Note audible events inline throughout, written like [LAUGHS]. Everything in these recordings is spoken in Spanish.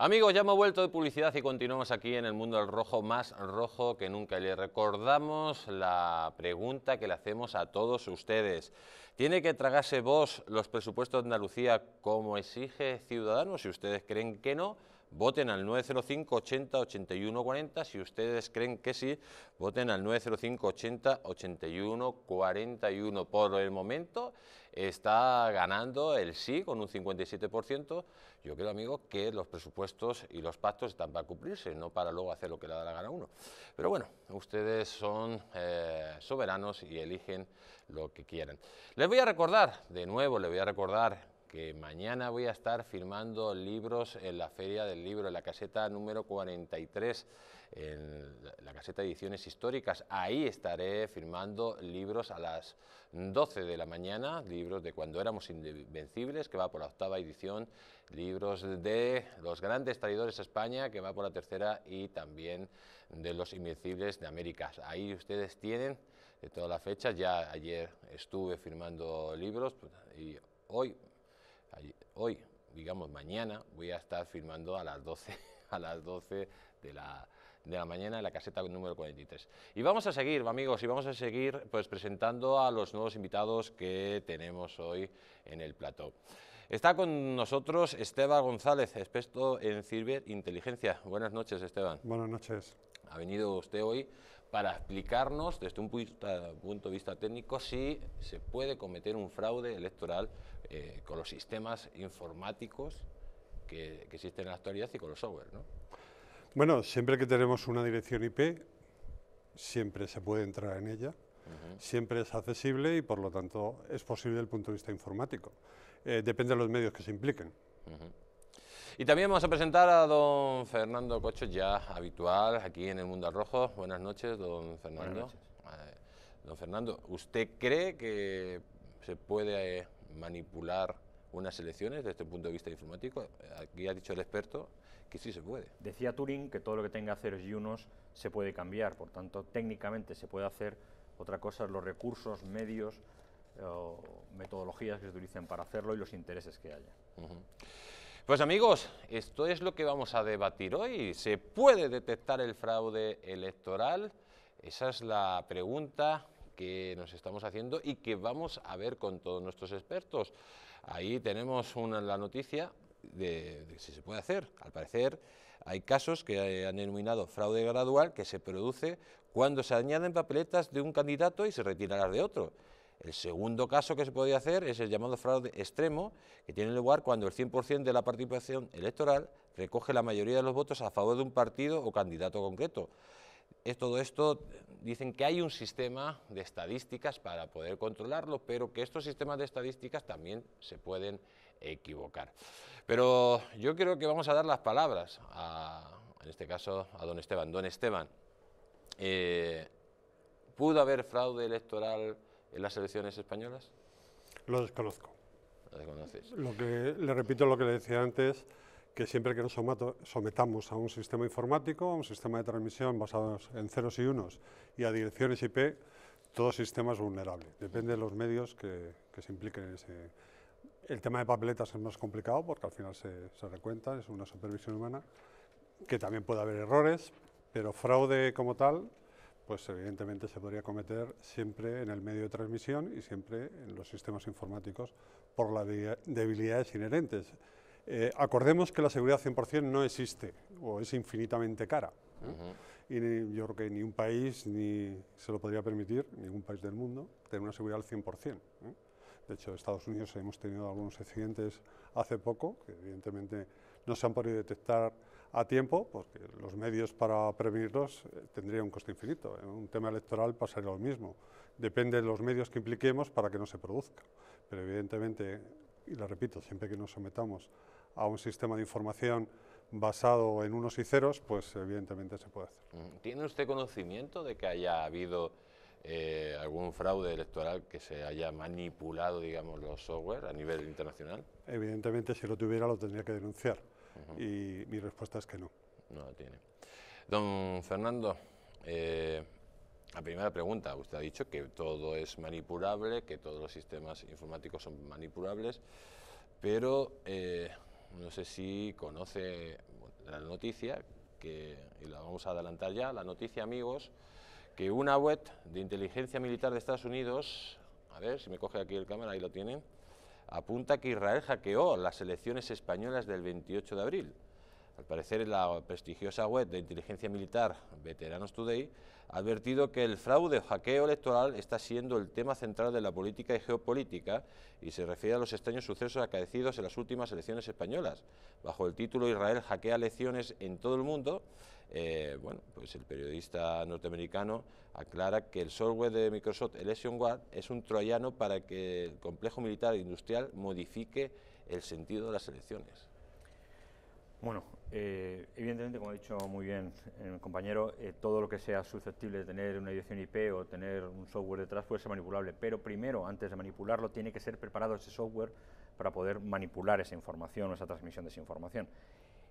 Amigos, ya hemos vuelto de publicidad y continuamos aquí en el mundo del rojo, más rojo que nunca. le recordamos la pregunta que le hacemos a todos ustedes. ¿Tiene que tragarse vos los presupuestos de Andalucía como exige Ciudadanos? Si ustedes creen que no, voten al 905 80 81 40, si ustedes creen que sí, voten al 905 80 81 41. Por el momento está ganando el sí con un 57%. Yo creo, amigos, que los presupuestos y los pactos están para cumplirse, no para luego hacer lo que le da la gana a uno. Pero bueno, ustedes son eh, soberanos y eligen lo que quieran. Les voy a recordar, de nuevo, les voy a recordar que mañana voy a estar firmando libros en la Feria del Libro, en la caseta número 43, en la caseta ediciones históricas. Ahí estaré firmando libros a las 12 de la mañana, libros de cuando éramos invencibles, que va por la octava edición, libros de los grandes traidores a España, que va por la tercera, y también de los invencibles de América. Ahí ustedes tienen de todas las fechas, ya ayer estuve firmando libros y hoy hoy, digamos mañana, voy a estar firmando a las 12, [LAUGHS] a las 12 de la, mañana en la caseta número 43. Y vamos a seguir, amigos, y vamos a seguir pues, presentando a los nuevos invitados que tenemos hoy en el plató. Está con nosotros Esteban González, experto en Inteligencia. Buenas noches, Esteban. Buenas noches. Ha venido usted hoy para explicarnos desde un eh, punto de vista técnico si se puede cometer un fraude electoral eh, con los sistemas informáticos que, existen en la actualidad y con los software. ¿no? Bueno, siempre que tenemos una dirección IP, siempre se puede entrar en ella, siempre es accesible y por lo tanto es posible desde el punto de vista informático. Eh, depende de los medios que se impliquen. Y también vamos a presentar a don Fernando Cocho, ya habitual aquí en el Mundo Rojo. Buenas noches, don Fernando. Eh, don Fernando, ¿usted cree que se puede eh, manipular unas elecciones desde el punto de vista informático? Aquí ha dicho el experto que sí se puede. Decía Turing que todo lo que tenga hacer y unos se puede cambiar, por tanto, técnicamente se puede hacer. Otra cosa los recursos, medios, eh, metodologías que se utilicen para hacerlo y los intereses que haya. Pues amigos, esto es lo que vamos a debatir hoy. ¿Se puede detectar el fraude electoral? Esa es la pregunta que nos estamos haciendo y que vamos a ver con todos nuestros expertos. Ahí tenemos una, la noticia de, de si se puede hacer. Al parecer hay casos que han denominado fraude gradual que se produce cuando se añaden papeletas de un candidato y se retiran las de otro. El segundo caso que se podría hacer es el llamado fraude extremo, que tiene lugar cuando el 100% de la participación electoral recoge la mayoría de los votos a favor de un partido o candidato concreto. Es todo esto, dicen que hay un sistema de estadísticas para poder controlarlo, pero que estos sistemas de estadísticas también se pueden equivocar. Pero yo creo que vamos a dar las palabras, a, en este caso a don Esteban. Don Esteban, eh, ¿pudo haber fraude electoral? ¿En las elecciones españolas? Lo desconozco. Lo que, le repito lo que le decía antes, que siempre que nos sometamos a un sistema informático, a un sistema de transmisión basado en ceros y unos y a direcciones IP, todo sistema es vulnerable. Depende de los medios que, se impliquen en ese... El tema de papeletas es más complicado porque al final se, se recuenta, es una supervisión humana, que también puede haber errores, pero fraude como tal, pues evidentemente se podría cometer siempre en el medio de transmisión y siempre en los sistemas informáticos por las debilidades inherentes. Eh, acordemos que la seguridad 100% no existe o es infinitamente cara. ¿eh? Y yo creo que ni un país ni se lo podría permitir, ningún país del mundo, tener una seguridad al 100%. ¿eh? De hecho, en Estados Unidos hemos tenido algunos accidentes hace poco, que evidentemente no se han podido detectar a tiempo, porque los medios para prevenirlos tendrían eh, tendría un coste infinito. En un tema electoral pasaría lo mismo. Depende de los medios que impliquemos para que no se produzca. Pero evidentemente, y lo repito, siempre que nos sometamos a un sistema de información basado en unos y ceros, pues evidentemente se puede hacer. Mm, ¿Tiene usted conocimiento de que haya habido eh, algún fraude electoral que se haya manipulado, digamos, los software a nivel internacional? Evidentemente, si lo tuviera, lo tendría que denunciar. Y mi respuesta es que no. No la tiene. Don Fernando, eh, la primera pregunta, usted ha dicho que todo es manipulable, que todos los sistemas informáticos son manipulables, pero eh, no sé si conoce la noticia, que, y la vamos a adelantar ya, la noticia, amigos, que una web de inteligencia militar de Estados Unidos, a ver si me coge aquí el cámara, ahí lo tienen, apunta que Israel hackeó las elecciones españolas del 28 de abril. Al parecer, la prestigiosa web de inteligencia militar Veteranos Today ha advertido que el fraude o hackeo electoral está siendo el tema central de la política y geopolítica y se refiere a los extraños sucesos acaecidos en las últimas elecciones españolas. Bajo el título Israel hackea elecciones en todo el mundo, eh, bueno, pues el periodista norteamericano aclara que el software de Microsoft Guard es un troyano para que el complejo militar e industrial modifique el sentido de las elecciones. Bueno, eh, evidentemente, como ha dicho muy bien el eh, compañero, todo lo que sea susceptible de tener una dirección IP o tener un software detrás puede ser manipulable, pero primero, antes de manipularlo, tiene que ser preparado ese software para poder manipular esa información o esa transmisión de esa información.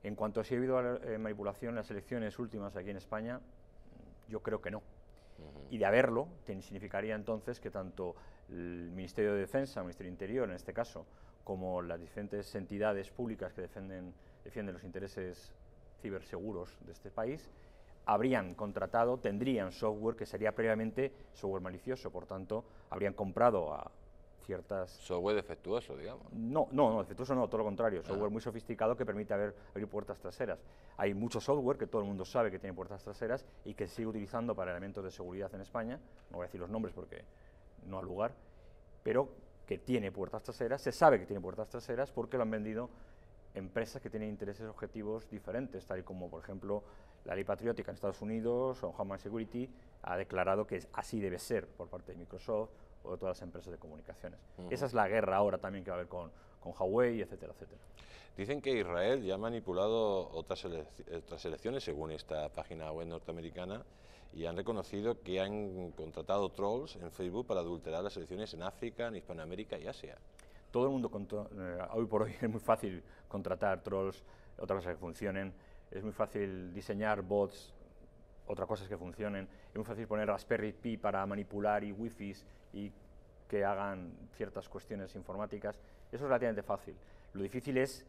En cuanto a si ha habido eh, manipulación en las elecciones últimas aquí en España, yo creo que no. Y de haberlo, significaría entonces que tanto el Ministerio de Defensa, el Ministerio Interior en este caso, como las diferentes entidades públicas que defienden los intereses ciberseguros de este país, habrían contratado, tendrían software que sería previamente software malicioso, por tanto, habrían comprado a Software defectuoso, digamos. No, no, no defectuoso no, todo lo contrario. Ah. Software muy sofisticado que permite haber, abrir puertas traseras. Hay mucho software que todo el mundo sabe que tiene puertas traseras y que sigue utilizando para elementos de seguridad en España. No voy a decir los nombres porque no al lugar. Pero que tiene puertas traseras, se sabe que tiene puertas traseras porque lo han vendido empresas que tienen intereses objetivos diferentes, tal y como, por ejemplo, la ley patriótica en Estados Unidos o Homeland Security ha declarado que así debe ser por parte de Microsoft, o todas las empresas de comunicaciones. Esa es la guerra ahora también que va a haber con, con Huawei, etcétera, etcétera. Dicen que Israel ya ha manipulado otras, otras elecciones, según esta página web norteamericana, y han reconocido que han contratado trolls en Facebook para adulterar las elecciones en África, en Hispanoamérica y Asia. Todo el mundo, eh, hoy por hoy [LAUGHS] es muy fácil contratar trolls, otras cosas que funcionen, es muy fácil diseñar bots otra cosa es que funcionen. Es muy fácil poner Raspberry Pi para manipular y wi y que hagan ciertas cuestiones informáticas. Eso es relativamente fácil. Lo difícil es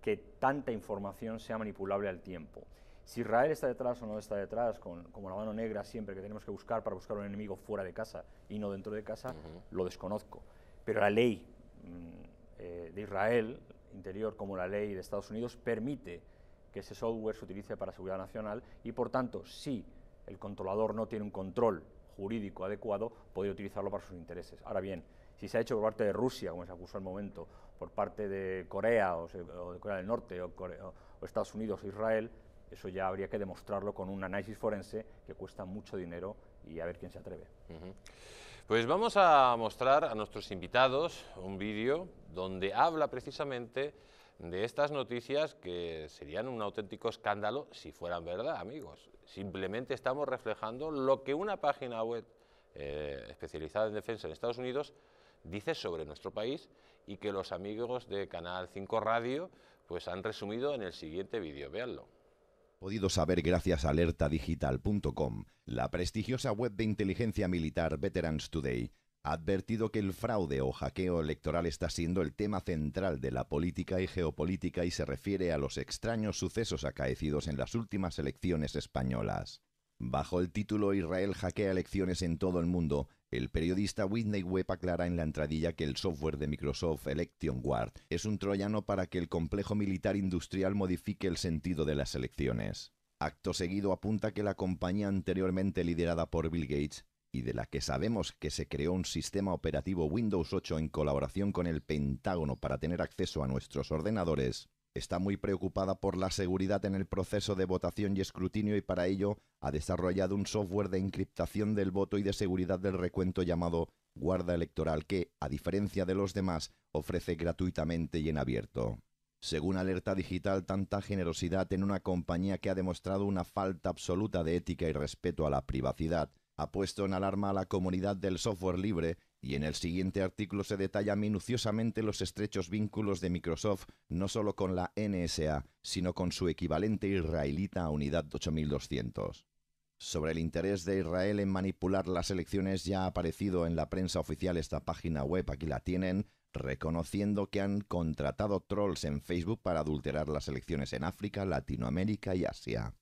que tanta información sea manipulable al tiempo. Si Israel está detrás o no está detrás, con, como la mano negra siempre que tenemos que buscar para buscar un enemigo fuera de casa y no dentro de casa, lo desconozco. Pero la ley mm, eh, de Israel interior como la ley de Estados Unidos permite que ese software se utilice para seguridad nacional y, por tanto, si el controlador no tiene un control jurídico adecuado, puede utilizarlo para sus intereses. Ahora bien, si se ha hecho por parte de Rusia, como se acusó al momento, por parte de Corea o, de Corea del Norte o, Estados Unidos o Israel, eso ya habría que demostrarlo con un análisis forense que cuesta mucho dinero y a ver quién se atreve. Pues vamos a mostrar a nuestros invitados un vídeo donde habla precisamente de estas noticias que serían un auténtico escándalo si fueran verdad, amigos. Simplemente estamos reflejando lo que una página web eh, especializada en defensa en Estados Unidos dice sobre nuestro país y que los amigos de Canal 5 Radio pues han resumido en el siguiente vídeo, Veanlo. Podido saber gracias a alertadigital.com, la prestigiosa web de inteligencia militar Veterans Today ha advertido que el fraude o hackeo electoral está siendo el tema central de la política y geopolítica y se refiere a los extraños sucesos acaecidos en las últimas elecciones españolas. Bajo el título Israel hackea elecciones en todo el mundo, el periodista Whitney Webb aclara en la entradilla que el software de Microsoft Election Guard es un troyano para que el complejo militar industrial modifique el sentido de las elecciones. Acto seguido apunta que la compañía anteriormente liderada por Bill Gates y de la que sabemos que se creó un sistema operativo Windows 8 en colaboración con el Pentágono para tener acceso a nuestros ordenadores, está muy preocupada por la seguridad en el proceso de votación y escrutinio y para ello ha desarrollado un software de encriptación del voto y de seguridad del recuento llamado Guarda Electoral que, a diferencia de los demás, ofrece gratuitamente y en abierto. Según Alerta Digital, tanta generosidad en una compañía que ha demostrado una falta absoluta de ética y respeto a la privacidad ha puesto en alarma a la comunidad del software libre y en el siguiente artículo se detalla minuciosamente los estrechos vínculos de Microsoft no solo con la NSA, sino con su equivalente israelita Unidad 8200. Sobre el interés de Israel en manipular las elecciones ya ha aparecido en la prensa oficial esta página web, aquí la tienen, reconociendo que han contratado trolls en Facebook para adulterar las elecciones en África, Latinoamérica y Asia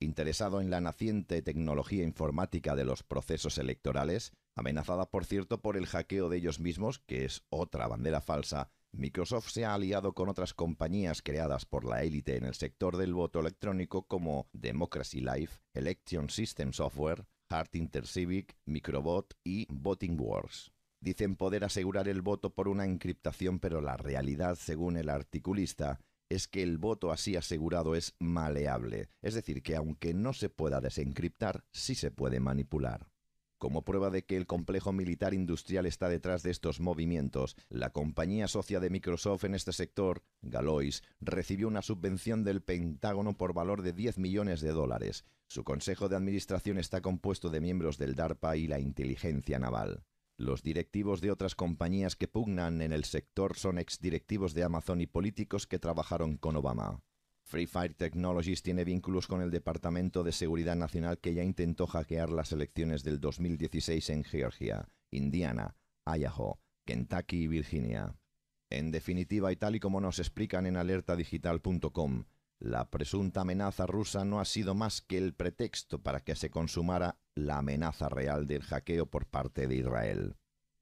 interesado en la naciente tecnología informática de los procesos electorales, amenazada por cierto por el hackeo de ellos mismos, que es otra bandera falsa, Microsoft se ha aliado con otras compañías creadas por la élite en el sector del voto electrónico como Democracy Life, Election System Software, Hart Intercivic, Microbot y Voting Wars. Dicen poder asegurar el voto por una encriptación, pero la realidad, según el articulista, es que el voto así asegurado es maleable, es decir, que aunque no se pueda desencriptar, sí se puede manipular. Como prueba de que el complejo militar industrial está detrás de estos movimientos, la compañía socia de Microsoft en este sector, Galois, recibió una subvención del Pentágono por valor de 10 millones de dólares. Su consejo de administración está compuesto de miembros del DARPA y la inteligencia naval. Los directivos de otras compañías que pugnan en el sector son exdirectivos de Amazon y políticos que trabajaron con Obama. Free Fire Technologies tiene vínculos con el Departamento de Seguridad Nacional que ya intentó hackear las elecciones del 2016 en Georgia, Indiana, Idaho, Kentucky y Virginia. En definitiva, y tal y como nos explican en alertadigital.com, la presunta amenaza rusa no ha sido más que el pretexto para que se consumara la amenaza real del hackeo por parte de Israel.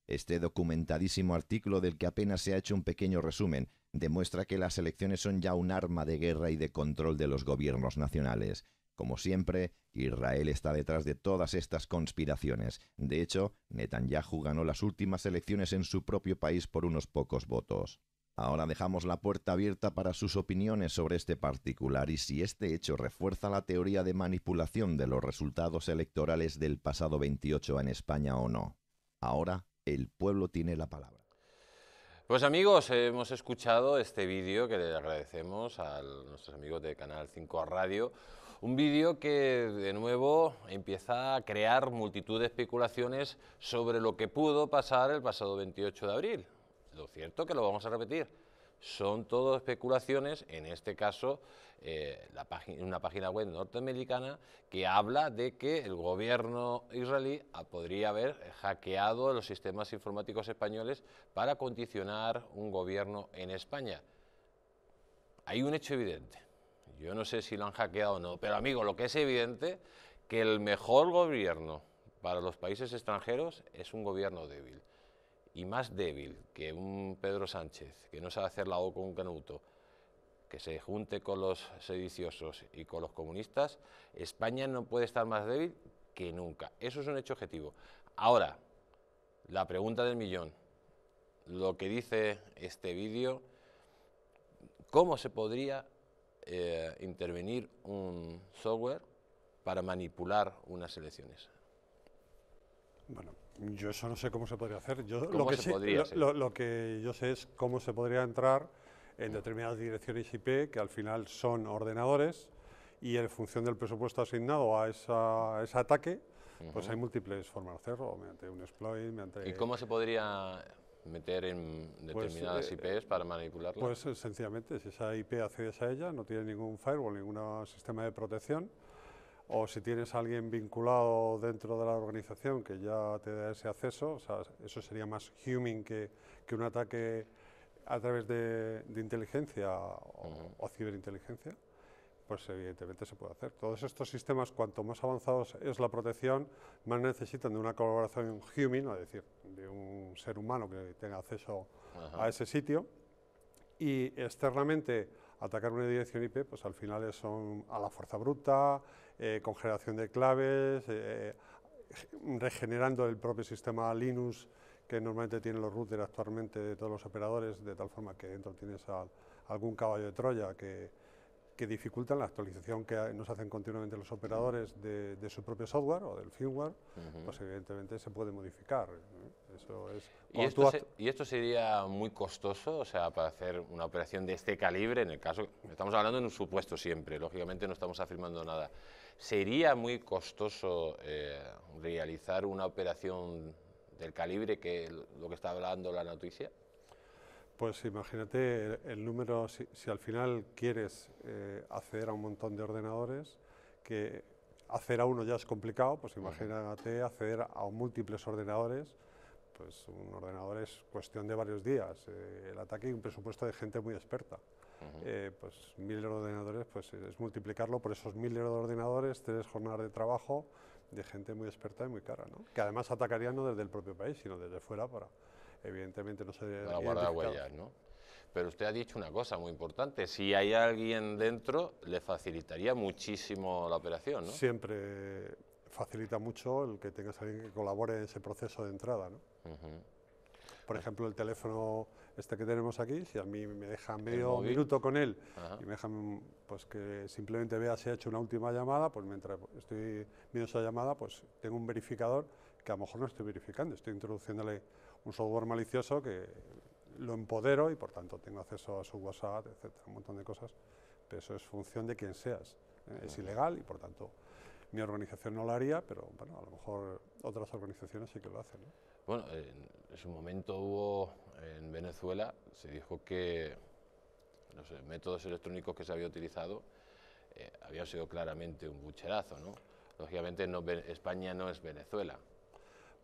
Este documentadísimo artículo del que apenas se ha hecho un pequeño resumen demuestra que las elecciones son ya un arma de guerra y de control de los gobiernos nacionales. Como siempre, Israel está detrás de todas estas conspiraciones. De hecho, Netanyahu ganó las últimas elecciones en su propio país por unos pocos votos. Ahora dejamos la puerta abierta para sus opiniones sobre este particular y si este hecho refuerza la teoría de manipulación de los resultados electorales del pasado 28 en España o no. Ahora el pueblo tiene la palabra. Pues amigos, hemos escuchado este vídeo que le agradecemos a nuestros amigos de Canal 5 Radio. Un vídeo que de nuevo empieza a crear multitud de especulaciones sobre lo que pudo pasar el pasado 28 de abril lo cierto que lo vamos a repetir, son todo especulaciones, en este caso eh, una página web norteamericana que habla de que el gobierno israelí podría haber hackeado los sistemas informáticos españoles para condicionar un gobierno en España. Hay un hecho evidente. Yo no sé si lo han hackeado o no, pero amigo, lo que es evidente, que el mejor gobierno para los países extranjeros es un gobierno débil y más débil que un Pedro Sánchez, que no sabe hacer la O con un canuto, que se junte con los sediciosos y con los comunistas, España no puede estar más débil que nunca. Eso es un hecho objetivo. Ahora, la pregunta del millón, lo que dice este vídeo, ¿cómo se podría eh, intervenir un software para manipular unas elecciones? Bueno, yo eso no sé cómo se podría hacer. lo, que lo, que yo sé es cómo se podría entrar en determinadas direcciones IP, que al final son ordenadores, y en función del presupuesto asignado a, esa, ese ataque, pues hay múltiples formas de hacerlo, mediante un exploit, mediante... ¿Y cómo se podría meter en pues, determinadas eh, IPs para manipularlas? Pues eh, sencillamente, si esa IP accedes a ella, no tiene ningún firewall, ningún sistema de protección, o si tienes a alguien vinculado dentro de la organización que ya te da ese acceso, o sea, eso sería más human que, un ataque a través de, inteligencia o, ciberinteligencia, pues evidentemente se puede hacer. Todos estos sistemas, cuanto más avanzados es la protección, más necesitan de una colaboración human, es decir, de un ser humano que tenga acceso a ese sitio, y externamente atacar una dirección IP, pues al final son a la fuerza bruta, eh, con generación de claves, eh, eh, regenerando el propio sistema Linux que normalmente tienen los routers actualmente de todos los operadores, de tal forma que dentro tienes algún caballo de Troya que, que dificultan la actualización que nos hacen continuamente los operadores de, su propio software o del firmware, pues evidentemente se puede modificar. Eso es, ¿Y, esto ¿Y esto sería muy costoso, o sea, para hacer una operación de este calibre, en el caso, estamos hablando en un supuesto siempre, lógicamente no estamos afirmando nada, ¿sería muy costoso eh, realizar una operación del calibre que lo que está hablando la noticia? Pues imagínate el, número, si, al final quieres eh, acceder a un montón de ordenadores, que hacer a uno ya es complicado, pues imagínate acceder a múltiples ordenadores, pues un ordenador es cuestión de varios días, eh, el ataque y un presupuesto de gente muy experta. Eh, pues mil de ordenadores, pues es multiplicarlo por esos mil de ordenadores, tres jornadas de trabajo de gente muy experta y muy cara, ¿no? Que además atacarían no desde el propio país, sino desde fuera para, evidentemente no se guarda huellas, ¿no? Pero usted ha dicho una cosa muy importante, si hay alguien dentro, le facilitaría muchísimo la operación, ¿no? Siempre facilita mucho el que tengas alguien que colabore en ese proceso de entrada, ¿no? Por ejemplo, el teléfono este que tenemos aquí, si a mí me deja medio minuto con él y me deja pues, que simplemente vea si ha hecho una última llamada, pues mientras estoy viendo esa llamada, pues tengo un verificador que a lo mejor no estoy verificando, estoy introduciéndole un software malicioso que lo empodero y por tanto tengo acceso a su WhatsApp, etcétera, un montón de cosas, pero eso es función de quien seas. ¿eh? Es ilegal y por tanto mi organización no lo haría, pero bueno, a lo mejor otras organizaciones sí que lo hacen. Bueno, en su momento hubo en Venezuela, se dijo que los eh, métodos electrónicos que se había utilizado eh, habían sido claramente un bucherazo, ¿no? Lógicamente no, España no es Venezuela.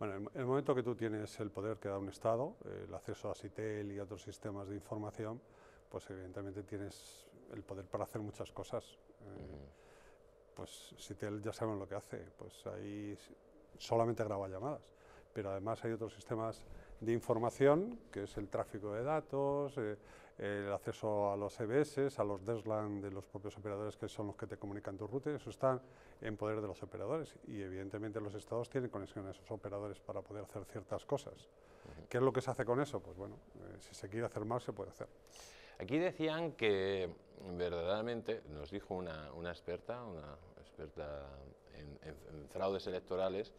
Bueno, en el momento que tú tienes el poder que da un Estado, el acceso a SITEL y otros sistemas de información, pues evidentemente tienes el poder para hacer muchas cosas. Eh, pues SITEL ya saben lo que hace, pues ahí solamente graba llamadas, pero además hay otros sistemas de información, que es el tráfico de datos, eh, el acceso a los EBS, a los DESLAN de los propios operadores que son los que te comunican tu rute, eso está en poder de los operadores y evidentemente los estados tienen conexión a esos operadores para poder hacer ciertas cosas. ¿Qué es lo que se hace con eso? Pues bueno, eh, si se quiere hacer mal, se puede hacer. Aquí decían que verdaderamente, nos dijo una, experta, una experta en, fraudes electorales,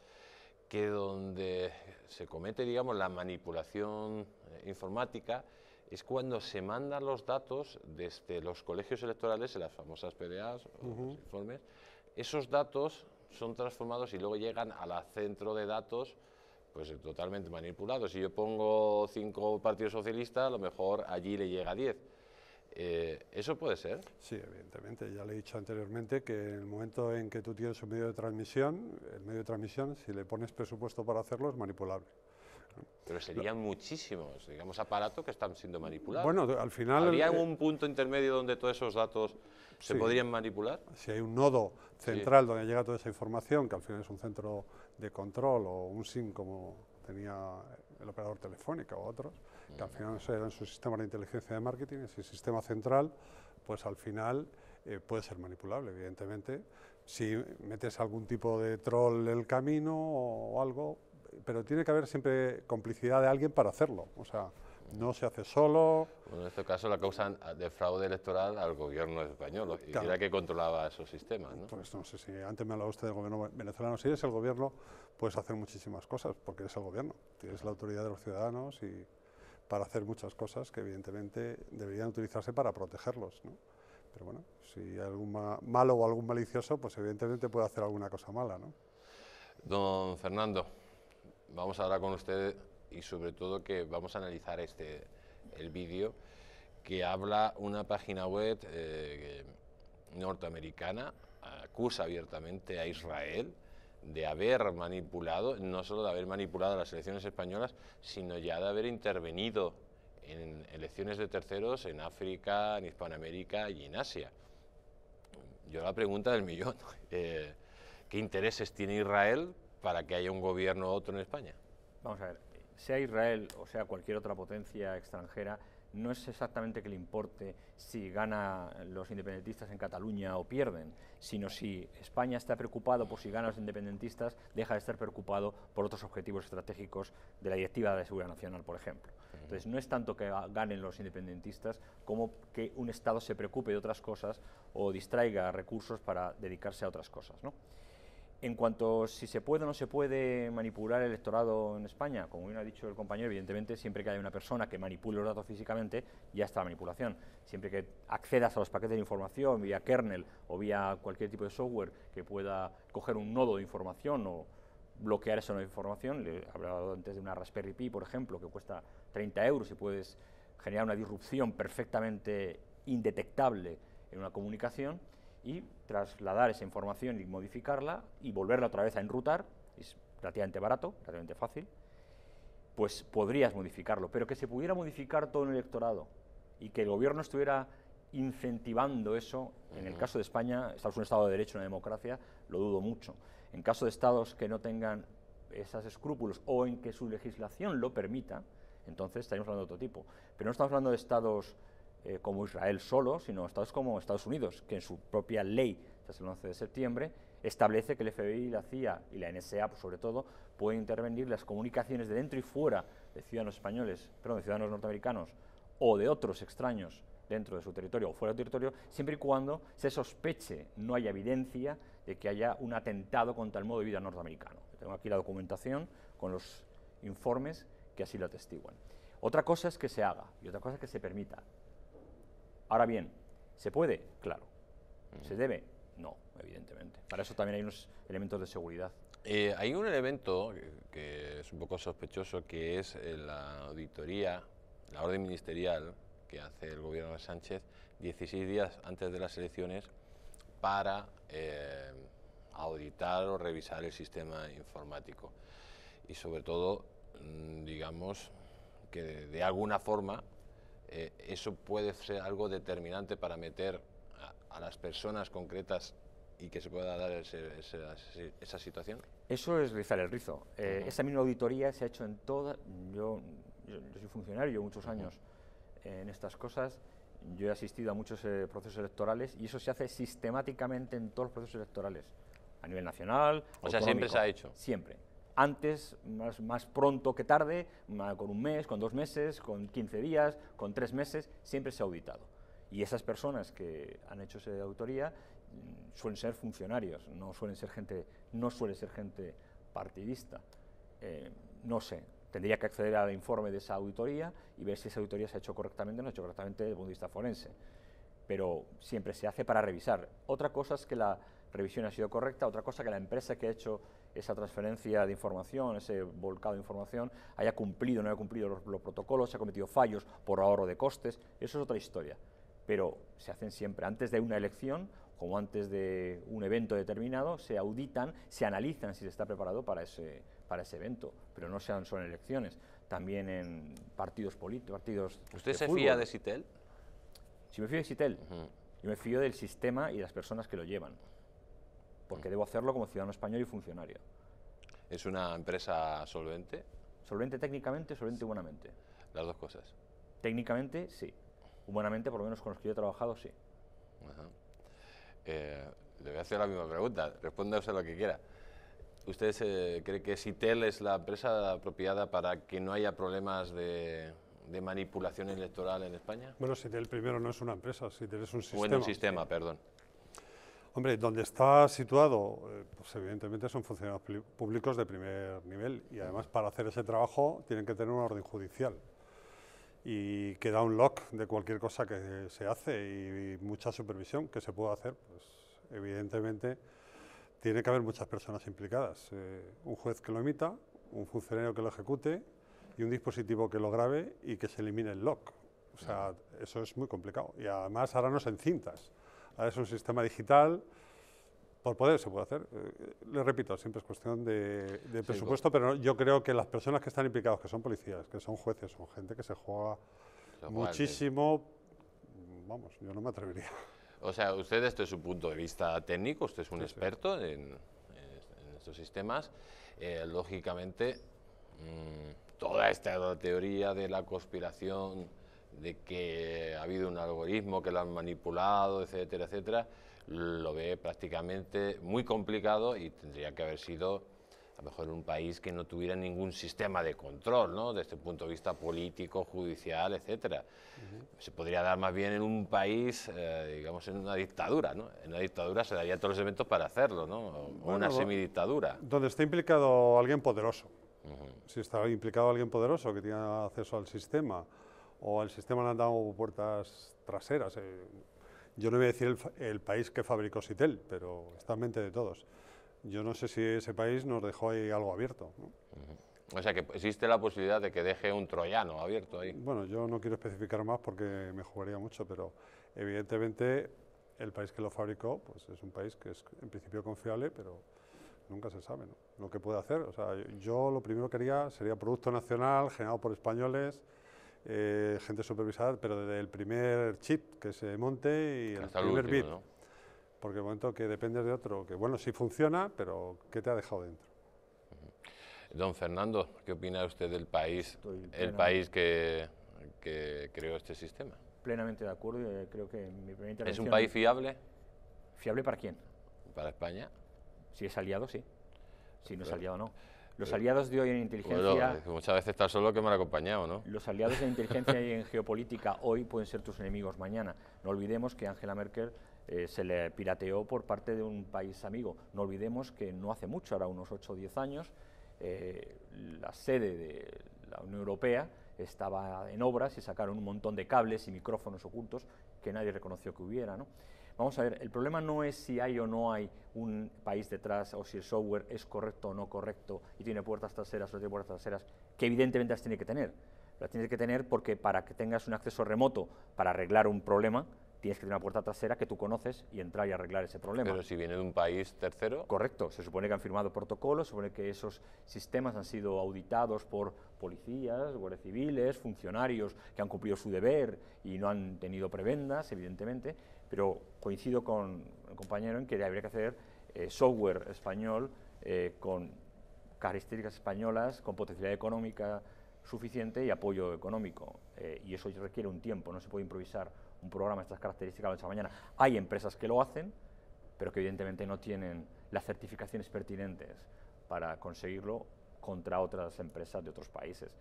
que donde se comete, digamos, la manipulación eh, informática es cuando se mandan los datos desde los colegios electorales, en las famosas PDAs o informes, esos datos son transformados y luego llegan a la centro de datos pues totalmente manipulados. Si yo pongo cinco partidos socialistas, a lo mejor allí le llega diez. Eh, ¿Eso puede ser? Sí, evidentemente. Ya le he dicho anteriormente que en el momento en que tú tienes un medio de transmisión, el medio de transmisión, si le pones presupuesto para hacerlo, es manipulable. Pero serían muchísimos, digamos, aparatos que están siendo manipulados. Bueno, al final... ¿Habría algún punto intermedio donde todos esos datos se podrían manipular? Si hay un nodo central donde llega toda esa información, que al final es un centro de control o un SIM como tenía el operador telefónico o otros, que al mm. final en su sistema de inteligencia de marketing, ese sistema central, pues al final eh, puede ser manipulable, evidentemente. Si metes algún tipo de troll en el camino o algo, pero tiene que haber siempre complicidad de alguien para hacerlo. O sea, no se hace solo. en este caso la causa de fraude electoral al gobierno español, y era que controlaba esos sistemas, ¿no? Pues no sé si antes me hablaba usted del gobierno venezolano. Si eres el gobierno, puedes hacer muchísimas cosas, porque eres el gobierno. Tienes la autoridad de los ciudadanos y para hacer muchas cosas que evidentemente deberían utilizarse para protegerlos, ¿no? Pero bueno, si hay algún malo o algún malicioso, pues evidentemente puede hacer alguna cosa mala, ¿no? Don Fernando, vamos a hablar con usted y sobre todo que vamos a analizar este, el vídeo que habla una página web eh, norteamericana, acusa abiertamente a Israel de haber manipulado, no solo de haber manipulado las elecciones españolas, sino ya de haber intervenido en elecciones de terceros en África, en Hispanoamérica y en Asia. Yo la pregunta del millón, [LAUGHS] eh, ¿qué intereses tiene Israel para que haya un gobierno u otro en España? Vamos a ver, sea Israel o sea cualquier otra potencia extranjera, no es exactamente que le importe si gana los independentistas en Cataluña o pierden, sino si España está preocupado por si ganan los independentistas, deja de estar preocupado por otros objetivos estratégicos de la Directiva de Seguridad Nacional, por ejemplo. Entonces, no es tanto que ganen los independentistas como que un Estado se preocupe de otras cosas o distraiga recursos para dedicarse a otras cosas. ¿no? En cuanto a si se puede o no se puede manipular el electorado en España, como bien ha dicho el compañero, evidentemente siempre que haya una persona que manipule los datos físicamente, ya está la manipulación. Siempre que accedas a los paquetes de información vía kernel o vía cualquier tipo de software que pueda coger un nodo de información o bloquear esa información, le he hablado antes de una Raspberry Pi, por ejemplo, que cuesta 30 euros y puedes generar una disrupción perfectamente indetectable en una comunicación, y trasladar esa información y modificarla y volverla otra vez a enrutar, es relativamente barato, relativamente fácil, pues podrías modificarlo, pero que se pudiera modificar todo el electorado y que el gobierno estuviera incentivando eso, en el caso de España, estamos en un Estado de Derecho, una democracia, lo dudo mucho. En caso de Estados que no tengan esos escrúpulos o en que su legislación lo permita, entonces estaríamos hablando de otro tipo. Pero no estamos hablando de Estados eh, como Israel solo, sino estados como Estados Unidos, que en su propia ley, tras el 11 de septiembre, establece que el FBI, la CIA y la NSA, pues, sobre todo, pueden intervenir las comunicaciones de dentro y fuera de ciudadanos españoles, perdón, de ciudadanos norteamericanos o de otros extraños dentro de su territorio o fuera del territorio, siempre y cuando se sospeche, no haya evidencia de que haya un atentado contra el modo de vida norteamericano. Tengo aquí la documentación con los informes que así lo atestiguan. Otra cosa es que se haga y otra cosa es que se permita. Ahora bien, ¿se puede? Claro. Mm. ¿Se debe? No, evidentemente. Para eso también hay unos elementos de seguridad. Eh, hay un elemento que, es un poco sospechoso, que es eh, la auditoría, la orden ministerial que hace el gobierno de Sánchez 16 días antes de las elecciones para eh, auditar o revisar el sistema informático. Y sobre todo, mm, digamos, que de alguna forma eh, eso puede ser algo determinante para meter a, las personas concretas y que se pueda dar esa situación? Eso es rizar el rizo. Eh, esa misma auditoría se ha hecho en todas... Yo, soy funcionario muchos años en estas cosas. Yo he asistido a muchos eh, procesos electorales y eso se hace sistemáticamente en todos los procesos electorales, a nivel nacional. O sea, siempre se ha hecho. Siempre antes, más, más pronto que tarde, con un mes, con dos meses, con 15 días, con tres meses, siempre se ha auditado. Y esas personas que han hecho esa auditoría mm, suelen ser funcionarios, no suelen ser gente, no suele ser gente partidista. Eh, no sé, tendría que acceder al informe de esa auditoría y ver si esa auditoría se ha hecho correctamente o no ha hecho correctamente el punto de forense. Pero siempre se hace para revisar. Otra cosa es que la revisión ha sido correcta, otra cosa que la empresa que ha hecho esa transferencia de información, ese volcado de información, haya cumplido, o no haya cumplido los, protocolos, se ha cometido fallos por ahorro de costes, eso es otra historia. Pero se hacen siempre, antes de una elección, como antes de un evento determinado, se auditan, se analizan si se está preparado para ese, para ese evento, pero no sean solo elecciones, también en partidos políticos, partidos ¿Usted se fía de Sitel? Si me fío de Sitel, yo me fío del sistema y de las personas que lo llevan porque debo hacerlo como ciudadano español y funcionario. ¿Es una empresa solvente? Solvente técnicamente, solvente humanamente. Las dos cosas. Técnicamente, sí. Humanamente, por lo menos con los que yo he trabajado, sí. Eh, le voy a hacer la misma pregunta, Respóndase usted lo que quiera. ¿Usted cree que Citel es la empresa apropiada para que no haya problemas de, de manipulación electoral en España? Bueno, Citel primero no es una empresa, Citel es un sistema. Bueno, un sistema, perdón. Hombre, donde está situado, eh, pues evidentemente son funcionarios públicos de primer nivel y además para hacer ese trabajo tienen que tener un orden judicial y que da un lock de cualquier cosa que se hace y mucha supervisión que se pueda hacer, pues evidentemente tiene que haber muchas personas implicadas. Eh, un juez que lo emita, un funcionario que lo ejecute y un dispositivo que lo grabe y que se elimine el lock. O sea, eso es muy complicado. Y además ahora no es en cintas es un sistema digital. Por poder se puede hacer. Eh, le repito, siempre es cuestión de, presupuesto, pero yo creo que las personas que están implicadas, que son policías, que son jueces, son gente que se juega muchísimo. vamos, yo no me atrevería. O sea, usted desde su punto de vista técnico, usted es un experto En, estos sistemas. Eh, lógicamente, mm, toda esta teoría de la conspiración de que ha habido un algoritmo que lo han manipulado, etcétera, etcétera, lo ve prácticamente muy complicado y tendría que haber sido a lo mejor un país que no tuviera ningún sistema de control, ¿no? desde el punto de vista político, judicial, etcétera. Se podría dar más bien en un país, eh, digamos, en una dictadura. ¿no? En una dictadura se daría todos los elementos para hacerlo, ¿no? o una semidictadura. Donde está implicado alguien poderoso. Si está implicado alguien poderoso que tiene acceso al sistema, o al sistema le han dado puertas traseras. Eh. yo no voy a decir el, país que fabricó Sitel, pero está en mente de todos. Yo no sé si ese país nos dejó ahí algo abierto. O sea que existe la posibilidad de que deje un troyano abierto ahí. Bueno, yo no quiero especificar más porque me jugaría mucho, pero evidentemente el país que lo fabricó pues es un país que es en principio confiable, pero nunca se sabe lo que puede hacer. O sea, yo lo primero que haría sería producto nacional generado por españoles eh, gente supervisada, pero desde el primer chip que se monte y el primer bit. Porque el momento que dependes de otro, que bueno, si funciona, pero ¿qué te ha dejado dentro? Don Fernando, ¿qué opina usted del país, el país que, creó este sistema? Plenamente de acuerdo, eh, creo que mi primera ¿Es un país fiable? ¿Fiable para quién? ¿Para España? Si es aliado, sí. Si no es aliado, no. Los aliados de hoy en inteligencia... muchas veces tan solo que me han acompañado, ¿no? Los aliados de [LAUGHS] inteligencia y en geopolítica hoy pueden ser tus enemigos mañana. No olvidemos que Angela Merkel eh, se le pirateó por parte de un país amigo. No olvidemos que no hace mucho, ahora unos 8 o 10 años, eh, la sede de la Unión Europea estaba en obras y sacaron un montón de cables y micrófonos ocultos que nadie reconoció que hubiera, ¿no? Vamos a ver, el problema no es si hay o no hay un país detrás o si el software es correcto o no correcto y tiene puertas traseras o no tiene puertas traseras, que evidentemente las tiene que tener. Las tienes que tener porque para que tengas un acceso remoto para arreglar un problema, tienes que tener una puerta trasera que tú conoces y entrar y arreglar ese problema. Pero si viene de un país tercero. Correcto, se supone que han firmado protocolos, se supone que esos sistemas han sido auditados por policías, guardias civiles, funcionarios que han cumplido su deber y no han tenido prebendas, evidentemente pero coincido con el compañero en que habría que hacer eh, software español eh, con características españolas, con potencialidad económica suficiente y apoyo económico. Eh, y eso requiere un tiempo, no se puede improvisar un programa de estas características a la noche a mañana. Hay empresas que lo hacen, pero que evidentemente no tienen las certificaciones pertinentes para conseguirlo contra otras empresas de otros países.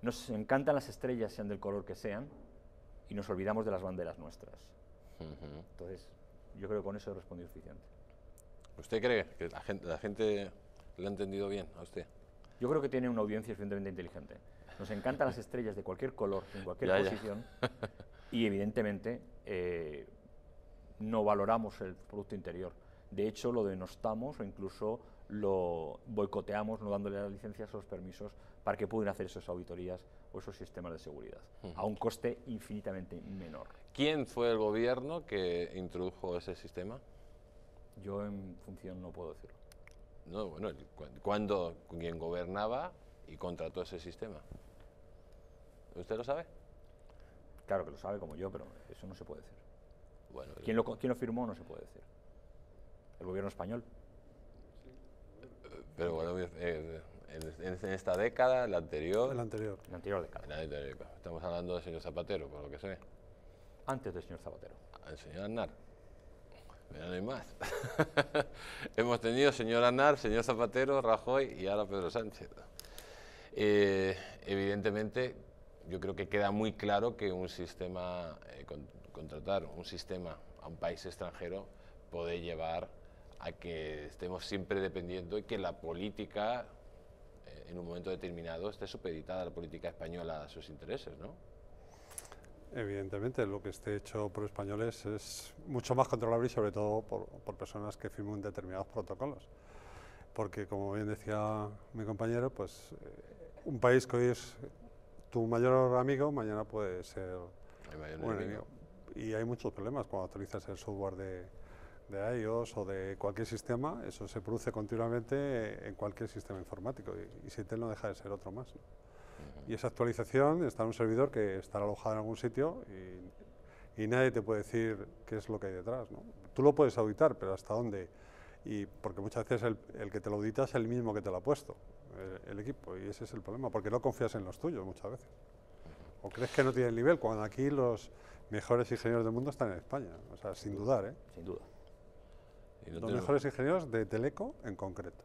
Nos encantan las estrellas, sean del color que sean, y nos olvidamos de las banderas nuestras. Entonces, yo creo que con eso he respondido suficiente. ¿Usted cree que la gente, la gente le ha entendido bien a usted? Yo creo que tiene una audiencia suficientemente inteligente. Nos encantan las estrellas de cualquier color, en cualquier posición, y evidentemente eh, no valoramos el Producto Interior. De hecho, lo denostamos o incluso lo boicoteamos, no dándole las licencias o los permisos para que puedan hacer esas auditorías o esos sistemas de seguridad, a un coste infinitamente menor. ¿Quién fue el gobierno que introdujo ese sistema? Yo en función no puedo decirlo. No, bueno, ¿cuándo? ¿Quién gobernaba y contrató ese sistema. ¿Usted lo sabe? Claro que lo sabe como yo, pero eso no se puede decir. Bueno, ¿Quién, lo, firmó? No se puede decir. ¿El gobierno español? Eh, pero bueno, en, esta década, la anterior... La anterior. La anterior década. estamos hablando del señor Zapatero, por lo que sé antes del señor Zapatero. El señor Aznar. no hay más. [LAUGHS] Hemos tenido señor Aznar, señor Zapatero, Rajoy y ahora Pedro Sánchez. Eh, evidentemente, yo creo que queda muy claro que un sistema, eh, contratar un sistema a un país extranjero puede llevar a que estemos siempre dependiendo y que la política, eh, en un momento determinado, esté supeditada a la política española a sus intereses, ¿no? Evidentemente, lo que esté hecho por españoles es mucho más controlable y sobre todo por, personas que firmen determinados protocolos. Porque, como bien decía mi compañero, pues eh, un país que hoy es tu mayor amigo, mañana puede ser un enemigo. Y hay muchos problemas cuando actualizas el software de, iOS o de cualquier sistema, eso se produce continuamente en cualquier sistema informático y, y te no deja de ser otro más. Y esa actualización está en un servidor que está alojado en algún sitio y, nadie te puede decir qué es lo que hay detrás. ¿no? Tú lo puedes auditar, pero ¿hasta dónde? Y porque muchas veces el, que te lo audita es el mismo que te lo ha puesto, el, equipo, y ese es el problema, porque no confías en los tuyos muchas veces. O crees que no tienen nivel, cuando aquí los mejores ingenieros del mundo están en España, o sea, sin dudar. ¿eh? Sin duda. los mejores ingenieros de Teleco en concreto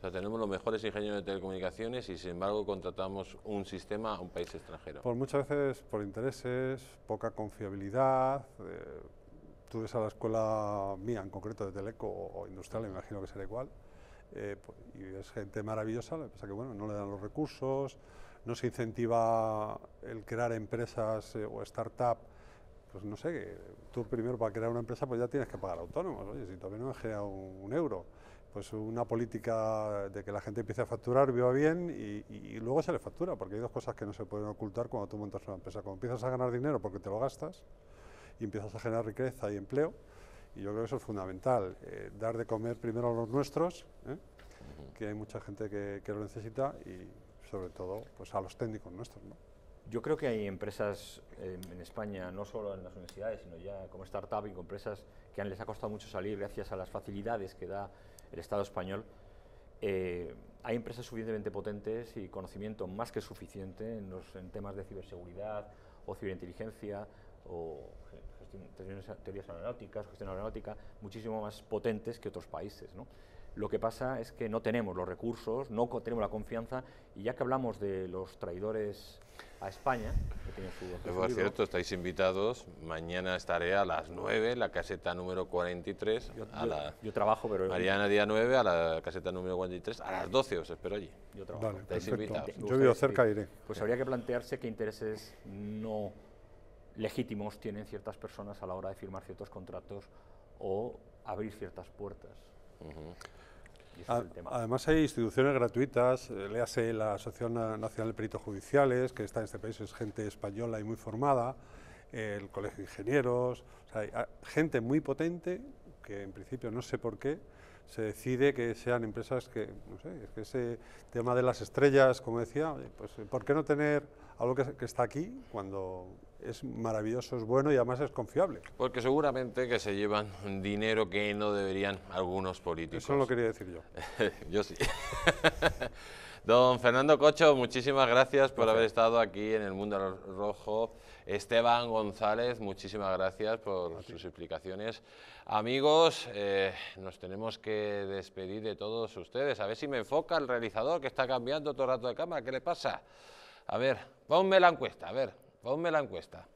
tenemos los mejores ingenieros de telecomunicaciones y sin embargo contratamos un sistema a un país extranjero. Por muchas veces por intereses, poca confiabilidad. Eh, tú ves a la escuela mía en concreto de Teleco o industrial, imagino que será igual. Eh, pues, y es gente maravillosa, lo que pasa que bueno, no le dan los recursos, no se incentiva el crear empresas eh, o startup pues no sé, tú primero para crear una empresa pues ya tienes que pagar autónomos, oye, si todavía no has generado un euro pues una política de que la gente empiece a facturar, viva bien y, luego se le factura, porque hay dos cosas que no se pueden ocultar cuando tú montas una empresa. Cuando empiezas a ganar dinero porque te lo gastas y empiezas a generar riqueza y empleo, y yo creo que eso es fundamental, eh, dar de comer primero a los nuestros, ¿eh? que hay mucha gente que, lo necesita y sobre todo pues a los técnicos nuestros. ¿no? Yo creo que hay empresas eh, en España, no solo en las universidades, sino ya como startup y con empresas que les ha costado mucho salir gracias a las facilidades que da el Estado español, eh, hay empresas suficientemente potentes y conocimiento más que suficiente en, temas de ciberseguridad o ciberinteligencia o eh, teorías aeronáuticas, gestión aeronáutica, muchísimo más potentes que otros países. Lo que pasa es que no tenemos los recursos, no tenemos la confianza y ya que hablamos de los traidores a España. Que Por cierto, estáis invitados. Mañana estaré a las 9, la caseta número 43. Yo, yo, trabajo, pero... Mariana día 9, a la caseta número 43. A las 12 os espero allí. Yo trabajo. estáis invitados. Yo vivo cerca iré. Pues habría que plantearse qué intereses no legítimos tienen ciertas personas a la hora de firmar ciertos contratos o abrir ciertas puertas. Además hay instituciones gratuitas, eh, léase la Asociación Nacional de Peritos Judiciales, que está en este país, es gente española y muy formada, el Colegio de Ingenieros, hay gente muy potente que en principio no sé por qué, se decide que sean empresas que, no sé, es que ese tema de las estrellas, como decía, pues ¿por qué no tener algo que, está aquí cuando es maravilloso, es bueno y además es confiable. Porque seguramente que se llevan dinero que no deberían algunos políticos. Eso lo quería decir yo. [LAUGHS] yo sí. [LAUGHS] Don Fernando Cocho, muchísimas gracias por haber estado aquí en el Mundo Rojo. Esteban González, muchísimas gracias por sus explicaciones. Amigos, eh, nos tenemos que despedir de todos ustedes. A ver si me enfoca el realizador que está cambiando todo el rato de cámara. ¿Qué le pasa? A ver, ponme la encuesta, a ver, ponme la encuesta.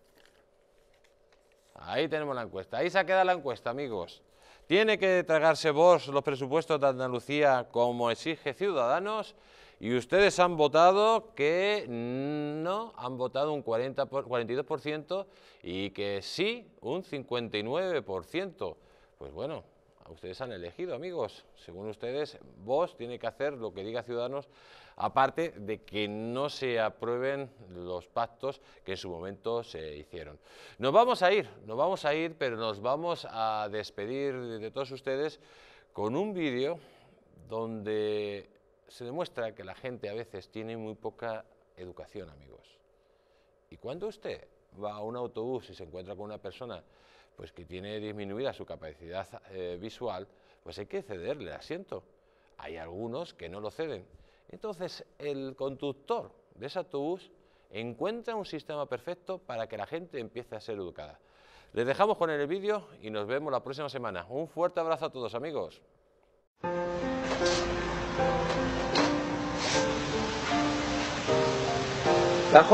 Ahí tenemos la encuesta, ahí se ha quedado la encuesta, amigos. ¿Tiene que tragarse vos los presupuestos de Andalucía como exige Ciudadanos? Y ustedes han votado que no, han votado un 40 por, 42% y que sí, un 59%. Pues bueno, ustedes han elegido, amigos. Según ustedes, vos tiene que hacer lo que diga Ciudadanos aparte de que no se aprueben los pactos que en su momento se hicieron. Nos vamos a ir, nos vamos a ir, pero nos vamos a despedir de todos ustedes con un vídeo donde se demuestra que la gente a veces tiene muy poca educación, amigos. Y cuando usted va a un autobús y se encuentra con una persona pues que tiene disminuida su capacidad eh, visual, pues hay que cederle el asiento. Hay algunos que no lo ceden. Entonces, el conductor de ese autobús encuentra un sistema perfecto para que la gente empiece a ser educada. Les dejamos con el vídeo y nos vemos la próxima semana. Un fuerte abrazo a todos amigos. La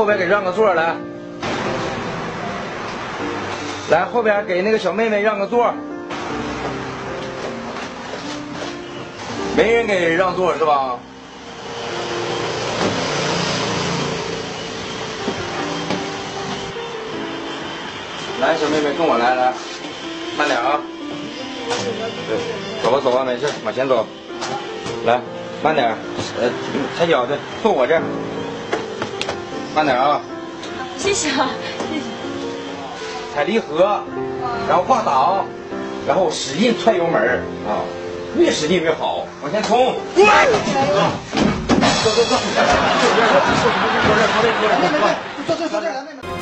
来，小妹妹，跟我来，来，慢点啊。对，走吧，走吧，没事，往前走。来，慢点，呃，抬脚去，坐我这儿。慢点啊。谢谢啊，谢谢。踩离合，然后挂档，然后使劲踹油门啊，越使劲越好，往前冲。走走走，坐这儿，坐这儿，坐这儿，坐这儿，坐这儿。妹妹，妹妹，坐坐坐这儿来，妹妹。